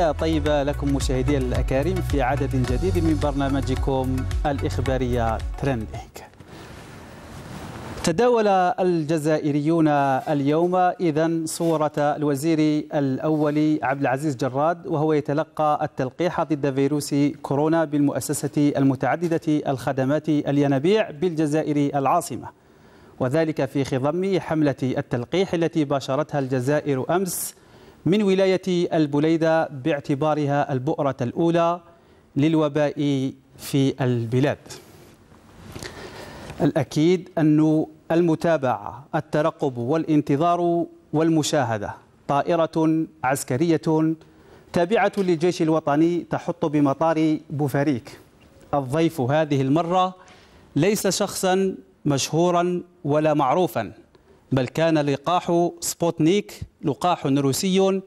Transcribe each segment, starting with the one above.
تحية طيبة لكم مشاهدي الأكارم في عدد جديد من برنامجكم الإخبارية ترندينج تداول الجزائريون اليوم إذا صورة الوزير الأول عبد العزيز جراد وهو يتلقى التلقيح ضد فيروس كورونا بالمؤسسة المتعددة الخدمات الينابيع بالجزائر العاصمة وذلك في خضم حملة التلقيح التي باشرتها الجزائر أمس من ولاية البليدة باعتبارها البؤرة الأولى للوباء في البلاد الأكيد أن المتابعة الترقب والانتظار والمشاهدة طائرة عسكرية تابعة للجيش الوطني تحط بمطار بوفاريك الضيف هذه المرة ليس شخصا مشهورا ولا معروفا بل كان لقاح سبوتنيك لقاح روسي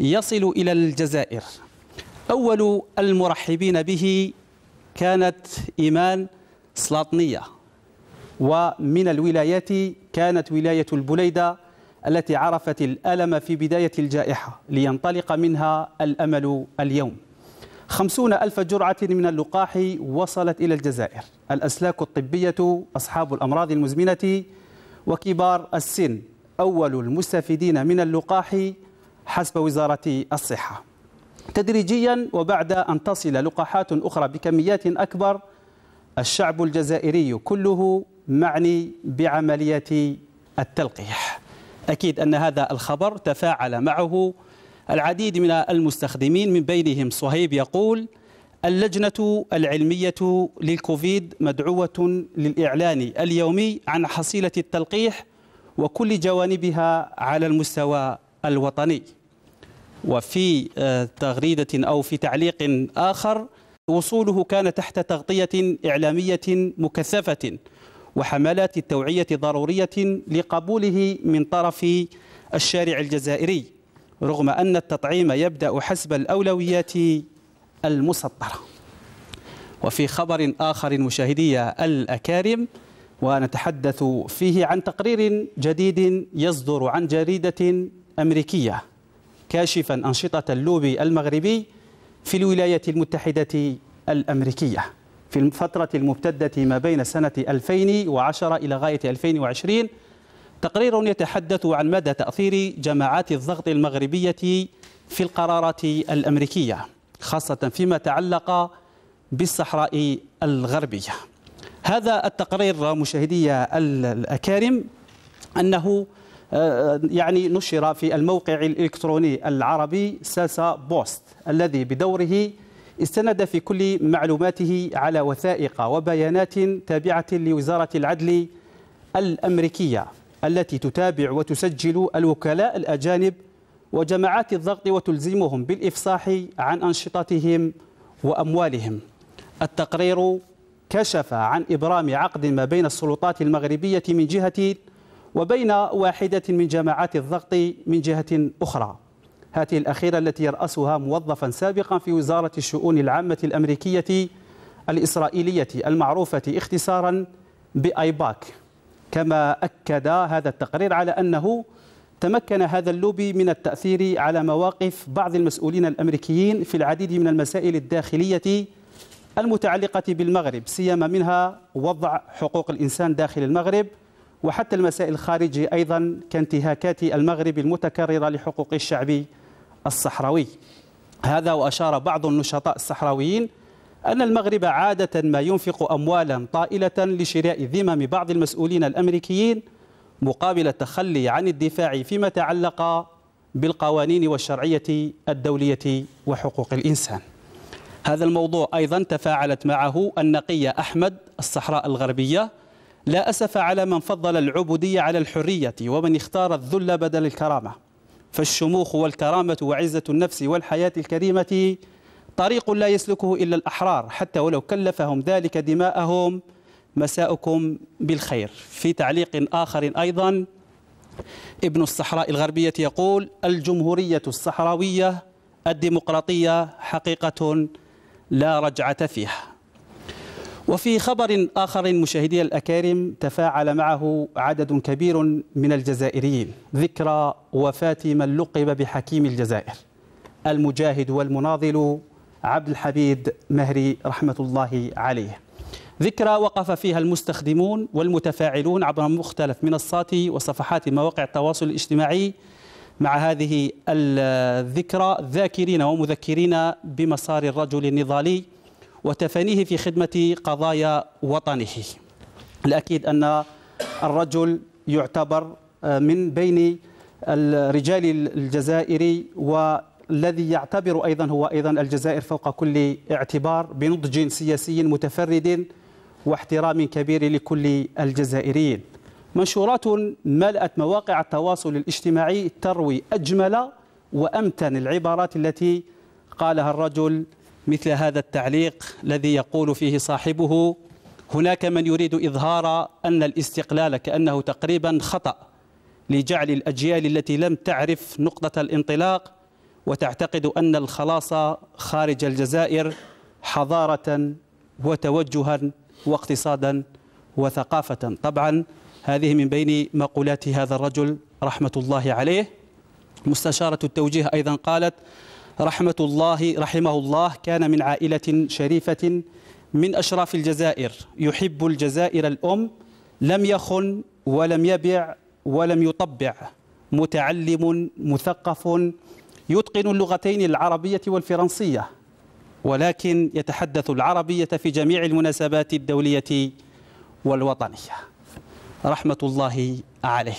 يصل إلى الجزائر أول المرحبين به كانت إيمان سلاطنية ومن الولايات كانت ولاية البليدة التي عرفت الألم في بداية الجائحة لينطلق منها الأمل اليوم خمسون ألف جرعة من اللقاح وصلت إلى الجزائر الأسلاك الطبية أصحاب الأمراض المزمنة وكبار السن أول المستفيدين من اللقاح حسب وزارة الصحة تدريجيا وبعد أن تصل لقاحات أخرى بكميات أكبر الشعب الجزائري كله معني بعملية التلقيح أكيد أن هذا الخبر تفاعل معه العديد من المستخدمين من بينهم صهيب يقول اللجنة العلمية للكوفيد مدعوة للإعلان اليومي عن حصيلة التلقيح وكل جوانبها على المستوى الوطني وفي آه، تغريدة أو في تعليق آخر وصوله كان تحت تغطية إعلامية مكثفة وحملات التوعية ضرورية لقبوله من طرف الشارع الجزائري رغم أن التطعيم يبدأ حسب الأولويات المسطرة وفي خبر آخر مشاهدي الأكارم ونتحدث فيه عن تقرير جديد يصدر عن جريدة أمريكية كاشفا أنشطة اللوبي المغربي في الولايات المتحدة الأمريكية في الفترة الممتدة ما بين سنة 2010 إلى غاية 2020 تقرير يتحدث عن مدى تأثير جماعات الضغط المغربية في القرارات الأمريكية خاصة فيما تعلق بالصحراء الغربية هذا التقرير مشاهدي الأكارم أنه آه، يعني نشر في الموقع الإلكتروني العربي ساسا بوست الذي بدوره استند في كل معلوماته على وثائق وبيانات تابعة لوزارة العدل الأمريكية التي تتابع وتسجل الوكلاء الأجانب وجماعات الضغط وتلزمهم بالإفصاح عن أنشطتهم وأموالهم التقرير كشف عن إبرام عقد ما بين السلطات المغربية من جهة وبين واحدة من جماعات الضغط من جهة أخرى هذه الأخيرة التي يرأسها موظفا سابقا في وزارة الشؤون العامة الأمريكية الإسرائيلية المعروفة اختصارا بأيباك كما أكد هذا التقرير على أنه تمكن هذا اللوبي من التأثير على مواقف بعض المسؤولين الأمريكيين في العديد من المسائل الداخلية المتعلقة بالمغرب سيما منها وضع حقوق الإنسان داخل المغرب وحتى المسائل الخارجية أيضا كانتهاكات المغرب المتكررة لحقوق الشعب الصحراوي هذا وأشار بعض النشطاء الصحراويين أن المغرب عادة ما ينفق أموالا طائلة لشراء ذمم بعض المسؤولين الأمريكيين مقابل التخلي عن الدفاع فيما تعلق بالقوانين والشرعية الدولية وحقوق الإنسان هذا الموضوع أيضا تفاعلت معه النقية أحمد الصحراء الغربية لا أسف على من فضل العبودية على الحرية ومن اختار الذل بدل الكرامة فالشموخ والكرامة وعزة النفس والحياة الكريمة طريق لا يسلكه إلا الأحرار حتى ولو كلفهم ذلك دماءهم مساءكم بالخير في تعليق آخر أيضا ابن الصحراء الغربية يقول الجمهورية الصحراوية الديمقراطية حقيقة لا رجعة فيها وفي خبر آخر مشاهدي الأكارم تفاعل معه عدد كبير من الجزائريين ذكرى وفاة من لقب بحكيم الجزائر المجاهد والمناضل عبد الحميد مهري رحمة الله عليه ذكرى وقف فيها المستخدمون والمتفاعلون عبر مختلف منصات وصفحات مواقع التواصل الاجتماعي مع هذه الذكرى ذاكرين ومذكرين بمسار الرجل النضالي وتفانيه في خدمة قضايا وطنه الأكيد أن الرجل يعتبر آه، من بين الرجال الجزائري والذي يعتبر أيضا هو أيضا الجزائر فوق كل اعتبار بنضج سياسي متفرد واحترام كبير لكل الجزائريين منشورات ملأت مواقع التواصل الاجتماعي تروي أجمل وأمتن العبارات التي قالها الرجل مثل هذا التعليق الذي يقول فيه صاحبه هناك من يريد إظهار أن الاستقلال كأنه تقريبا خطأ لجعل الأجيال التي لم تعرف نقطة الانطلاق وتعتقد أن الخلاص خارج الجزائر حضارة وتوجها واقتصادا وثقافة طبعا هذه من بين مقولات هذا الرجل رحمة الله عليه مستشارة التوجيه أيضا قالت رحمة الله رحمه الله كان من عائلة شريفة من أشراف الجزائر يحب الجزائر الأم لم يخن ولم يبع ولم يطبع متعلم مثقف يتقن اللغتين العربية والفرنسية ولكن يتحدث العربية في جميع المناسبات الدولية والوطنية رحمة الله عليه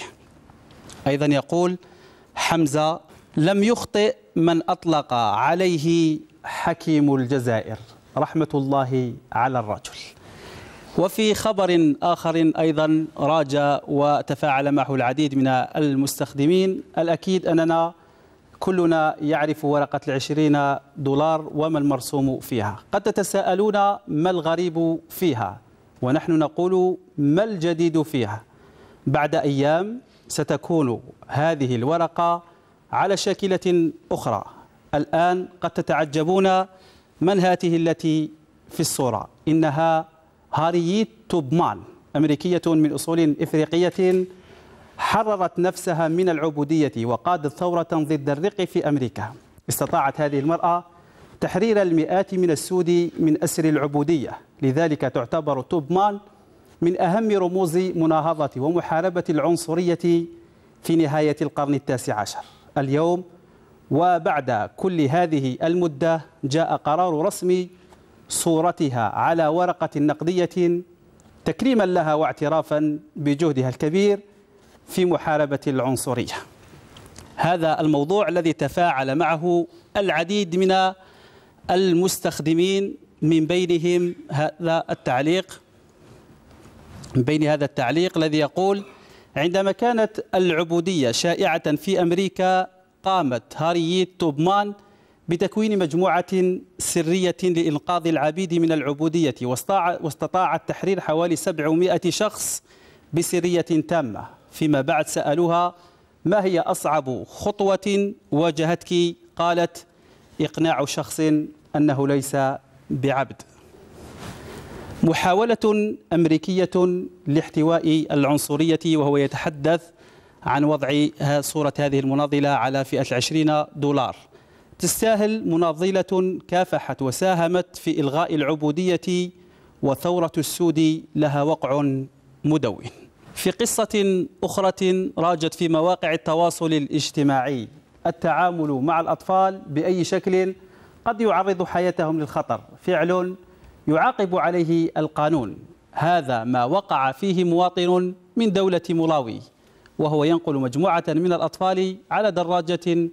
أيضا يقول حمزة لم يخطئ من أطلق عليه حكيم الجزائر رحمة الله على الرجل وفي خبر آخر أيضا راجى وتفاعل معه العديد من المستخدمين الأكيد أننا كلنا يعرف ورقة العشرين دولار وما المرسوم فيها قد تتساءلون ما الغريب فيها ونحن نقول ما الجديد فيها بعد أيام ستكون هذه الورقة على شاكلة أخرى الآن قد تتعجبون من هاته التي في الصورة إنها هاريت توبمان أمريكية من أصول إفريقية حررت نفسها من العبودية وقادت ثورة ضد الرق في أمريكا استطاعت هذه المرأة تحرير المئات من السود من أسر العبودية لذلك تعتبر توب مان من أهم رموز مناهضة ومحاربة العنصرية في نهاية القرن التاسع عشر اليوم وبعد كل هذه المدة جاء قرار رسمي صورتها على ورقة نقدية تكريما لها واعترافا بجهدها الكبير في محاربة العنصرية هذا الموضوع الذي تفاعل معه العديد من المستخدمين من بينهم هذا التعليق من بين هذا التعليق الذي يقول عندما كانت العبودية شائعة في أمريكا قامت هارييت توبمان بتكوين مجموعة سرية لإنقاذ العبيد من العبودية واستطاعت تحرير حوالي 700 شخص بسرية تامة فيما بعد سألوها ما هي أصعب خطوة واجهتك قالت إقناع شخص أنه ليس بعبد محاولة أمريكية لاحتواء العنصرية وهو يتحدث عن وضع صورة هذه المناضلة على فئة العشرين دولار تستاهل مناضلة كافحت وساهمت في إلغاء العبودية وثورة السود لها وقع مدون في قصة أخرى راجت في مواقع التواصل الاجتماعي التعامل مع الأطفال بأي شكل قد يعرض حياتهم للخطر فعل يعاقب عليه القانون هذا ما وقع فيه مواطن من دولة ملاوي وهو ينقل مجموعة من الأطفال على دراجة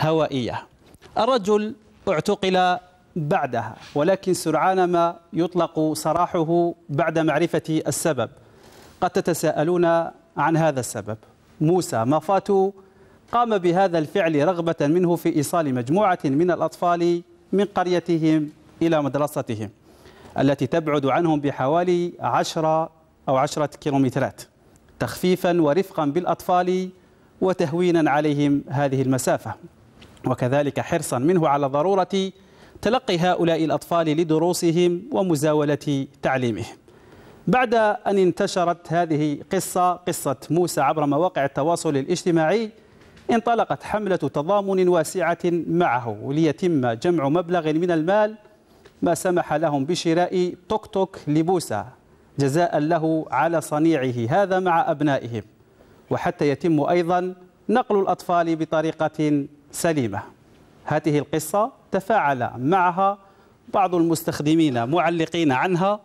هوائية الرجل اعتقل بعدها ولكن سرعان ما يطلق سراحه بعد معرفة السبب قد تتساءلون عن هذا السبب موسى مافاتو قام بهذا الفعل رغبة منه في إيصال مجموعة من الأطفال من قريتهم إلى مدرستهم التي تبعد عنهم بحوالي عشرة أو عشرة كيلومترات تخفيفا ورفقا بالأطفال وتهوينا عليهم هذه المسافة وكذلك حرصا منه على ضرورة تلقي هؤلاء الأطفال لدروسهم ومزاولة تعليمهم بعد أن انتشرت هذه قصة قصة موسى عبر مواقع التواصل الاجتماعي انطلقت حملة تضامن واسعة معه ليتم جمع مبلغ من المال ما سمح لهم بشراء توك توك لبوسى جزاء له على صنيعه هذا مع أبنائهم وحتى يتم أيضا نقل الأطفال بطريقة سليمة هذه القصة تفاعل معها بعض المستخدمين معلقين عنها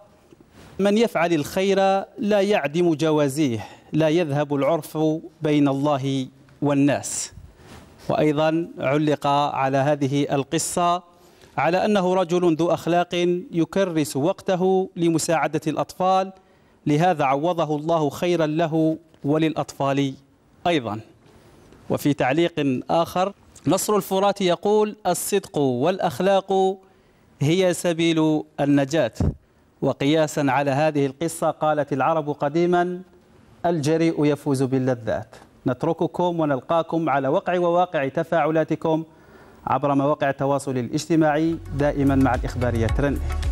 من يفعل الخير لا يعدم جوازيه لا يذهب العرف بين الله والناس وأيضا علق على هذه القصة على أنه رجل ذو أخلاق يكرس وقته لمساعدة الأطفال لهذا عوضه الله خيرا له وللأطفال أيضا وفي تعليق آخر نصر الفرات يقول الصدق والأخلاق هي سبيل النجاة وقياسا على هذه القصة قالت العرب قديما الجريء يفوز باللذات نترككم ونلقاكم على وقع وواقع تفاعلاتكم عبر مواقع التواصل الاجتماعي دائما مع الإخبارية ترند